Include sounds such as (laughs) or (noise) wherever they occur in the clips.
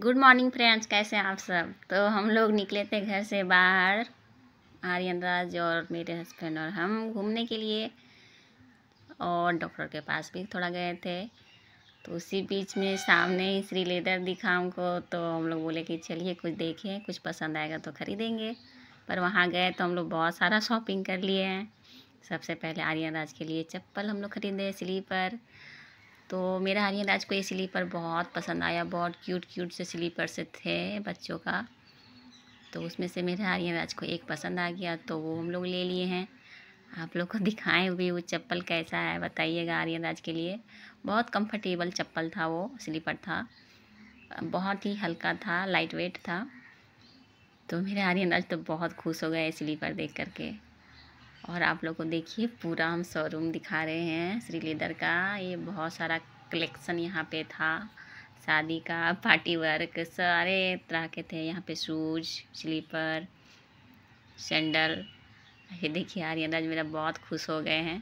Good morning friends कैसे हैं आप सब तो हम लोग निकले थे घर से बाहर आर्यन राज और मेरे हस्बैंड और हम घूमने के लिए और डॉक्टर के पास भी थोड़ा गए थे तो उसी बीच में सामने ही श्री लेदर दिखा हमको तो हम लोग बोले कि चलिए कुछ देखें कुछ पसंद आएगा तो ख़रीदेंगे पर वहाँ गए तो हम लोग बहुत सारा शॉपिंग कर लिए हैं सबसे पहले आर्यन राज के लिए चप्पल हम लोग ख़रीदे स्लीपर तो मेरा हरियन राज को ये स्लीपर बहुत पसंद आया बहुत क्यूट क्यूट से स्लीपर से थे बच्चों का तो उसमें से मेरे आर्यन राज को एक पसंद आ गया तो वो हम लोग ले लिए हैं आप लोग को (laughs) दिखाएं भी वो चप्पल कैसा है बताइएगा आर्यन राज के लिए बहुत कंफर्टेबल चप्पल था वो स्लीपर था बहुत ही हल्का था लाइट वेट था तो मेरे आर्यन राज तो बहुत खुश हो गए स्लीपर देख करके और आप लोग को देखिए पूरा हम शोरूम दिखा रहे हैं श्री लेदर का ये बहुत सारा कलेक्शन यहाँ पे था शादी का पार्टी वर्क सारे तरह के थे यहाँ पे शूज स्लीपर सैंडल ये देखिए आर्यन राज मेरा बहुत खुश हो गए हैं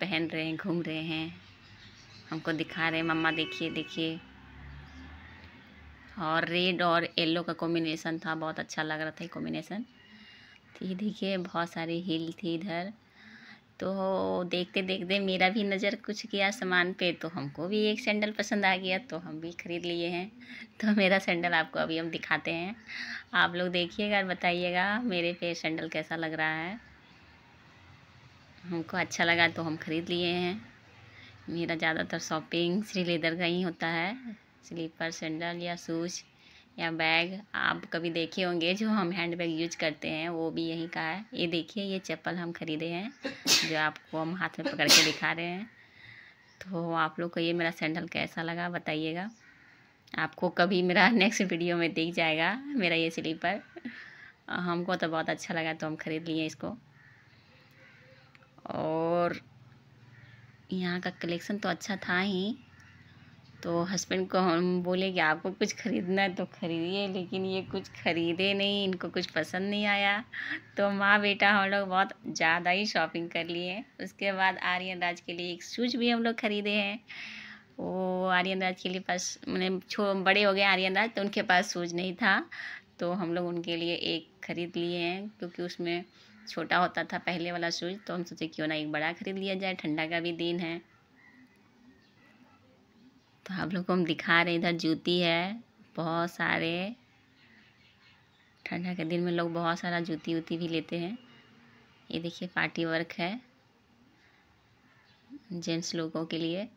पहन रहे हैं घूम रहे हैं हमको दिखा रहे हैं मम्मा देखिए देखिए और रेड और येलो का कॉम्बिनेशन था बहुत अच्छा लग रहा था ये कॉम्बिनेशन थी देखिए बहुत सारी हिल थी इधर तो देखते देखते मेरा भी नज़र कुछ गया सामान पे तो हमको भी एक सैंडल पसंद आ गया तो हम भी ख़रीद लिए हैं तो मेरा सैंडल आपको अभी हम दिखाते हैं आप लोग देखिएगा और बताइएगा मेरे पे सैंडल कैसा लग रहा है हमको अच्छा लगा तो हम ख़रीद लिए हैं मेरा ज़्यादातर शॉपिंग श्री लेदर का ही होता है स्लीपर सैंडल या शूज़ या बैग आप कभी देखे होंगे जो हम हैंड बैग यूज करते हैं वो भी यही का है ये देखिए ये चप्पल हम खरीदे हैं जो आपको हम हाथ में पकड़ के दिखा रहे हैं तो आप लोग को ये मेरा सैंडल कैसा लगा बताइएगा आपको कभी मेरा नेक्स्ट वीडियो में दिख जाएगा मेरा ये स्लीपर हमको तो बहुत अच्छा लगा तो हम ख़रीद लिए इसको और यहाँ का कलेक्शन तो अच्छा था ही तो हस्बैंड को हम बोले कि आपको कुछ ख़रीदना है तो ख़रीदिए लेकिन ये कुछ ख़रीदे नहीं इनको कुछ पसंद नहीं आया तो माँ बेटा हम लोग बहुत ज़्यादा ही शॉपिंग कर लिए उसके बाद आर्यन राज के लिए एक शूज भी हम लोग ख़रीदे हैं वो आर्यन राज के लिए पास मैंने छो बड़े हो गए आर्यन राज तो उनके पास शूज नहीं था तो हम लोग उनके लिए एक ख़रीद लिए हैं क्योंकि उसमें छोटा होता था पहले वाला शूज़ तो हम सोचे क्यों ना एक बड़ा ख़रीद लिया जाए ठंडा का भी दिन है तो आप लोग को हम दिखा रहे इधर जूती है बहुत सारे ठंडा के दिन में लोग बहुत सारा जूती उती भी लेते हैं ये देखिए पार्टी वर्क है जेंट्स लोगों के लिए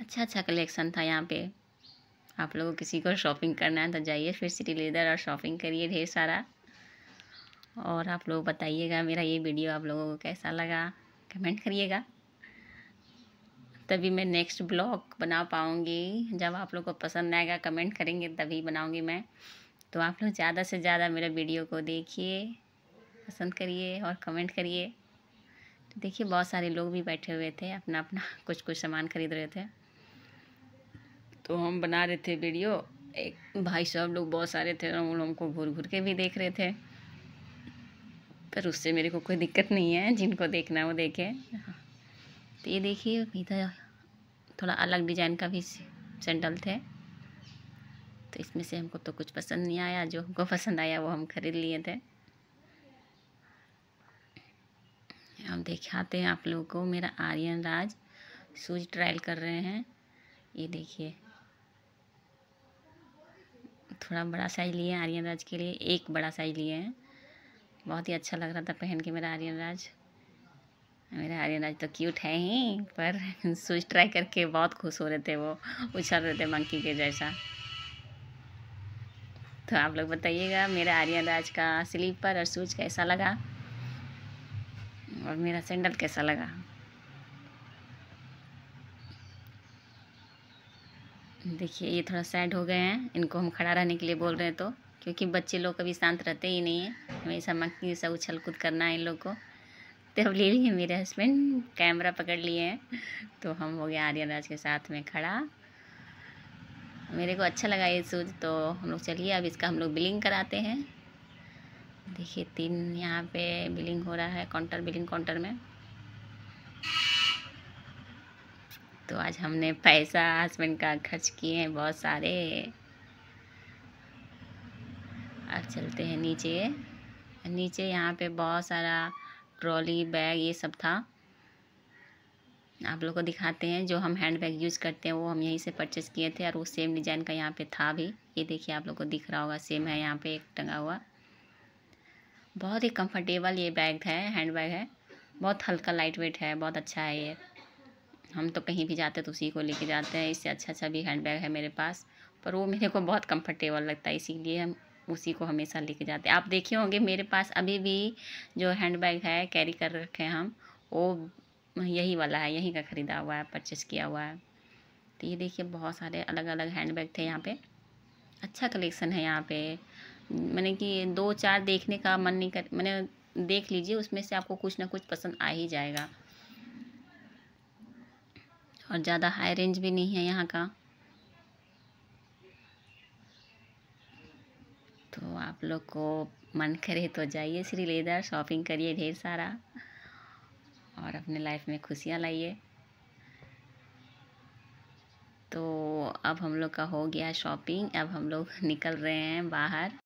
अच्छा अच्छा कलेक्शन था यहाँ पे आप लोगों किसी को शॉपिंग करना है तो जाइए फिर सिटी लेदर और शॉपिंग करिए ढेर सारा और आप लोग बताइएगा मेरा ये वीडियो आप लोगों को कैसा लगा कमेंट करिएगा तभी मैं नेक्स्ट ब्लॉग बना पाऊँगी जब आप लोग को पसंद आएगा कमेंट करेंगे तभी बनाऊँगी मैं तो आप लोग ज़्यादा से ज़्यादा मेरे वीडियो को देखिए पसंद करिए और कमेंट करिए तो देखिए बहुत सारे लोग भी बैठे हुए थे अपना अपना (laughs) कुछ कुछ सामान खरीद रहे थे तो हम बना रहे थे वीडियो एक भाई साहब लोग बहुत सारे थे उन लोगों को घूर घूर के भी देख रहे थे पर उससे मेरे को कोई दिक्कत नहीं है जिनको देखना है वो देखे हाँ। तो ये देखिए इधर थोड़ा अलग डिज़ाइन का भी सैंडल थे तो इसमें से हमको तो कुछ पसंद नहीं आया जो हमको पसंद आया वो हम खरीद लिए थे हम दिखाते हैं आप लोगों को मेरा आर्यन राज सूज ट्रायल कर रहे हैं ये देखिए थोड़ा बड़ा साइज लिए आर्यन राज के लिए एक बड़ा साइज लिए हैं बहुत ही अच्छा लग रहा था पहन के मेरा आर्यन राज मेरा आर्यन आज तो क्यूट है ही पर (laughs) स्विच ट्राई करके बहुत खुश हो रहे थे वो उछल रहे थे मंकी के जैसा तो आप लोग बताइएगा मेरा आर्यन राज का स्लीपर और स्विच कैसा लगा और मेरा सैंडल कैसा लगा देखिए ये थोड़ा सैड हो गए हैं इनको हम खड़ा रहने के लिए बोल रहे हैं तो क्योंकि बच्चे लोग कभी शांत रहते ही नहीं है हमेशा मक्की से उछल कूद करना है इन लोग को (laughs) तो ले लिए मेरे हस्बैंड कैमरा पकड़ लिए हैं तो हम हो गए आर्यन राज के साथ में खड़ा मेरे को अच्छा लगा ये सूज तो हम लोग चलिए अब इसका हम लोग बिलिंग कराते हैं देखिए तीन यहाँ पे बिलिंग हो रहा है काउंटर बिलिंग काउंटर में तो आज हमने पैसा हस्बैंड का खर्च किए हैं बहुत सारे अब चलते हैं नीचे नीचे यहाँ पे बहुत सारा ट्रॉली बैग ये सब था आप लोग को दिखाते हैं जो हम हैंड बैग यूज़ करते हैं वो हम यहीं से परचेस किए थे और वो सेम डिज़ाइन का यहाँ पे था भी ये देखिए आप लोग को दिख रहा होगा सेम है यहाँ पे एक टंगा हुआ बहुत ही कंफर्टेबल ये बैग है हैंड बैग है बहुत हल्का लाइट वेट है बहुत अच्छा है ये हम तो कहीं भी जाते तो उसी को लेके जाते हैं इससे अच्छा अच्छा भी हैंड बैग है मेरे पास पर वो मेरे को बहुत कम्फर्टेबल लगता है इसीलिए हम उसी को हमेशा लेके जाते आप देखे होंगे मेरे पास अभी भी जो हैंड बैग है कैरी कर रखे हम वो यही वाला है यहीं का ख़रीदा हुआ है परचेस किया हुआ है तो ये देखिए बहुत सारे अलग अलग हैंड बैग थे यहाँ पे अच्छा कलेक्शन है यहाँ पे मैंने कि दो चार देखने का मन नहीं कर मैंने देख लीजिए उसमें से आपको कुछ ना कुछ पसंद आ ही जाएगा और ज़्यादा हाई रेंज भी नहीं है यहाँ का तो आप लोग को मन करे तो जाइए श्री लेदर शॉपिंग करिए ढेर सारा और अपने लाइफ में खुशियाँ लाइए तो अब हम लोग का हो गया शॉपिंग अब हम लोग निकल रहे हैं बाहर